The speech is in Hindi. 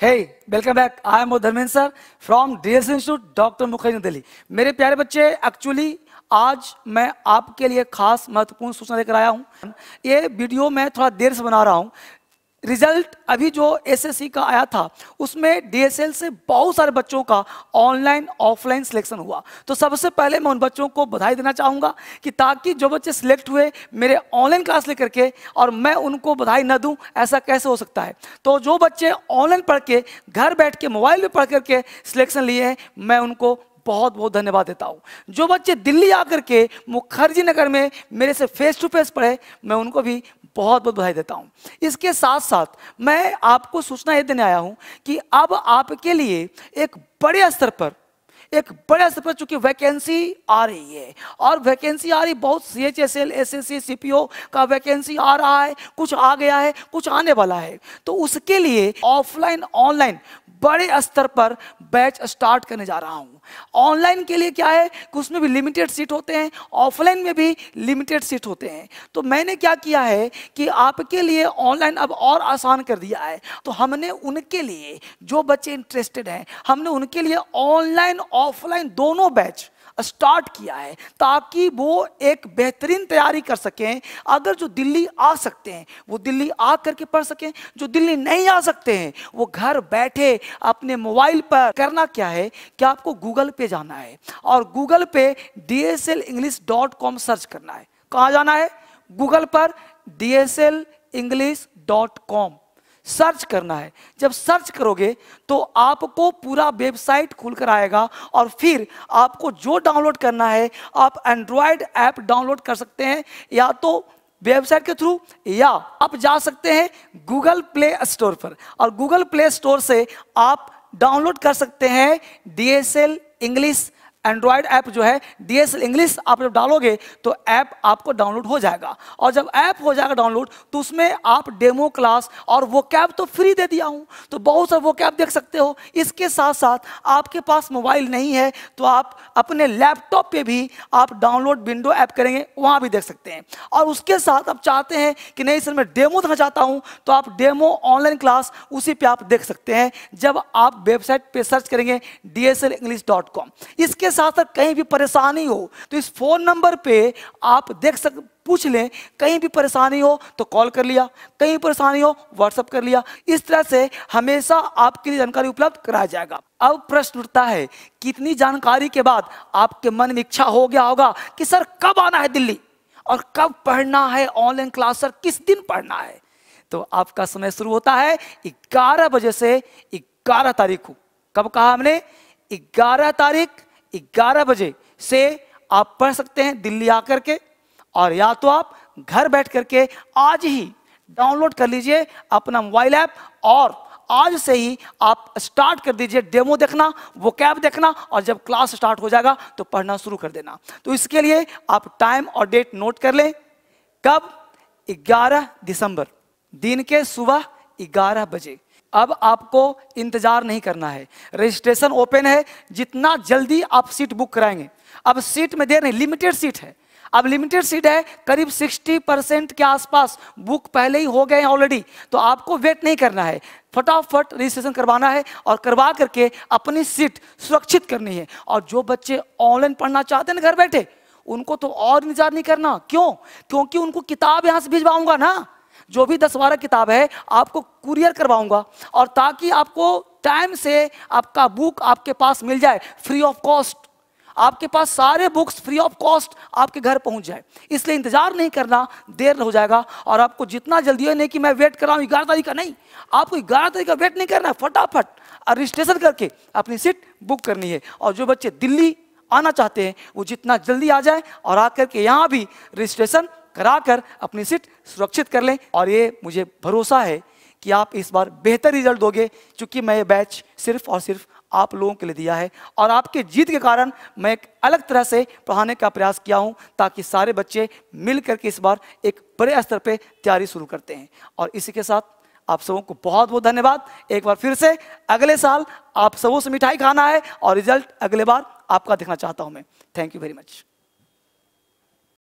Hey, welcome back. I am Dharmendra sir from DS institute doctor Mukherjee Delhi मेरे प्यारे बच्चे एक्चुअली आज मैं आपके लिए खास महत्वपूर्ण सूचना लेकर आया हूँ ये वीडियो मैं थोड़ा देर से बना रहा हूँ रिजल्ट अभी जो एसएससी का आया था उसमें डीएसएल से बहुत सारे बच्चों का ऑनलाइन ऑफलाइन सिलेक्शन हुआ तो सबसे पहले मैं उन बच्चों को बधाई देना चाहूँगा कि ताकि जो बच्चे सिलेक्ट हुए मेरे ऑनलाइन क्लास लेकर के और मैं उनको बधाई न दूँ ऐसा कैसे हो सकता है तो जो बच्चे ऑनलाइन पढ़ के घर बैठ के मोबाइल में पढ़ करके सिलेक्शन लिए हैं मैं उनको बहुत बहुत धन्यवाद देता हूँ जो बच्चे दिल्ली आकर के मुखर्जी नगर में मेरे से फेस टू फेस पढ़े मैं उनको भी बहुत बहुत बधाई देता हूँ इसके साथ साथ मैं आपको सूचना ये देने आया हूँ कि अब आपके लिए एक बड़े स्तर पर एक बड़े स्तर पर चूंकि वैकेंसी आ रही है और वैकेंसी आ रही बहुत C H S L S S C C P O का वैकेंसी आ रहा है कुछ आ गया है कुछ आने वाला है तो उसके लिए ऑफलाइन ऑनलाइन बड़े स्तर पर बैच स्टार्ट करने जा रहा हूँ ऑनलाइन के लिए क्या है कि उसमें भी लिमिटेड सीट होते हैं ऑफलाइन में भी लिमिटेड सीट होते हैं तो मैंने क्या किया है कि आपके लिए ऑनलाइन अब और आसान कर दिया है तो हमने उनके लिए जो बच्चे इंटरेस्टेड हैं हमने उनके लिए ऑनलाइन ऑफलाइन दोनों बैच स्टार्ट किया है ताकि वो एक बेहतरीन तैयारी कर सकें अगर जो दिल्ली आ सकते हैं वो दिल्ली आ करके पढ़ सकें जो दिल्ली नहीं आ सकते हैं वो घर बैठे अपने मोबाइल पर करना क्या है कि आपको गूगल पे जाना है और गूगल पे D S L English dot com search करना है कहाँ जाना है गूगल पर D S L English dot com search करना है जब सर्च करोगे तो आपको पूरा वेबसाइट खुलकर आएगा और फिर आपको जो डाउनलोड करना है आप एंड्रॉयड ऐप डाउनलोड कर सकते हैं या तो वेबसाइट के थ्रू या आप जा सकते हैं गूगल प्ले स्टोर पर और गूगल प्ले स्टोर से आप डाउनलोड कर सकते हैं D S L English android app जो है डी एस इंग्लिश आप जब डालोगे तो ऐप आपको डाउनलोड हो जाएगा और जब ऐप हो जाएगा डाउनलोड तो उसमें आप डेमो क्लास और वो कैब तो फ्री दे दिया हूँ तो बहुत सारे वो कैब देख सकते हो इसके साथ साथ आपके पास मोबाइल नहीं है तो आप अपने लैपटॉप पे भी आप डाउनलोड विंडो ऐप करेंगे वहाँ भी देख सकते हैं और उसके साथ आप चाहते हैं कि नहीं सर मैं डेमो देखना चाहता हूँ तो आप डेमो ऑनलाइन क्लास उसी पर आप देख सकते हैं जब आप वेबसाइट पर सर्च करेंगे डी इंग्लिश डॉट कॉम इसके साथ साथ कहीं भी परेशानी हो तो इस फ़ोन नंबर पे आप देख सक पूछ लें कहीं भी परेशानी हो तो कॉल कर लिया कहीं परेशानी हो व्हाट्सअप कर लिया इस तरह से हमेशा आपके लिए जानकारी उपलब्ध कराया जाएगा अब प्रश्न उठता है कितनी जानकारी के बाद आपके मन में इच्छा हो गया होगा कि सर कब आना है दिल्ली और कब पढ़ना है ऑनलाइन क्लास सर किस दिन पढ़ना है तो आपका समय शुरू होता है ग्यारह बजे से ग्यारह तारीख को कब कहा हमने ग्यारह तारीख ग्यारह बजे से आप पढ़ सकते हैं दिल्ली आकर के और या तो आप घर बैठ करके आज ही डाउनलोड कर लीजिए अपना मोबाइल ऐप और आज से ही आप स्टार्ट कर दीजिए डेमो देखना वो कैब देखना और जब क्लास स्टार्ट हो जाएगा तो पढ़ना शुरू कर देना तो इसके लिए आप टाइम और डेट नोट कर लें कब 11 दिसंबर दिन के सुबह 11 बजे अब आपको इंतजार नहीं करना है रजिस्ट्रेशन ओपन है जितना जल्दी आप सीट बुक कराएंगे अब सीट में देर नहीं लिमिटेड सीट है अब लिमिटेड सीट है करीब 60 परसेंट के आसपास बुक पहले ही हो गए हैं ऑलरेडी तो आपको वेट नहीं करना है फटाफट रजिस्ट्रेशन करवाना है और करवा करके अपनी सीट सुरक्षित करनी है और जो बच्चे ऑनलाइन पढ़ना चाहते हैं ना घर बैठे उनको तो और इंतजार नहीं करना क्यों क्योंकि उनको किताब यहाँ से भिजवाऊंगा ना जो भी दस बारह किताब है आपको कुरियर करवाऊंगा और ताकि आपको टाइम से आपका बुक आपके पास मिल जाए फ्री ऑफ कॉस्ट आपके पास सारे बुक्स फ्री ऑफ कॉस्ट आपके घर पहुंच जाए इसलिए इंतजार नहीं करना देर हो जाएगा और आपको जितना जल्दी है नहीं कि मैं वेट कर रहा हूँ ग्यारह तारीख का नहीं आपको ग्यारह तारीख का वेट नहीं करना है फटाफट रजिस्ट्रेशन करके अपनी सीट बुक करनी है और जो बच्चे दिल्ली आना चाहते हैं वो जितना जल्दी आ जाए और आकर के यहाँ भी रजिस्ट्रेशन कराकर अपनी सीट सुरक्षित कर लें और ये मुझे भरोसा है कि आप इस बार बेहतर रिजल्ट दोगे क्योंकि मैं ये बैच सिर्फ और सिर्फ आप लोगों के लिए दिया है और आपके जीत के कारण मैं एक अलग तरह से पढ़ाने का प्रयास किया हूं ताकि सारे बच्चे मिल करके इस बार एक बड़े स्तर पे तैयारी शुरू करते हैं और इसी के साथ आप सबों को बहुत बहुत धन्यवाद एक बार फिर से अगले साल आप सबों से मिठाई खाना है और रिजल्ट अगले बार आपका देखना चाहता हूं मैं थैंक यू वेरी मच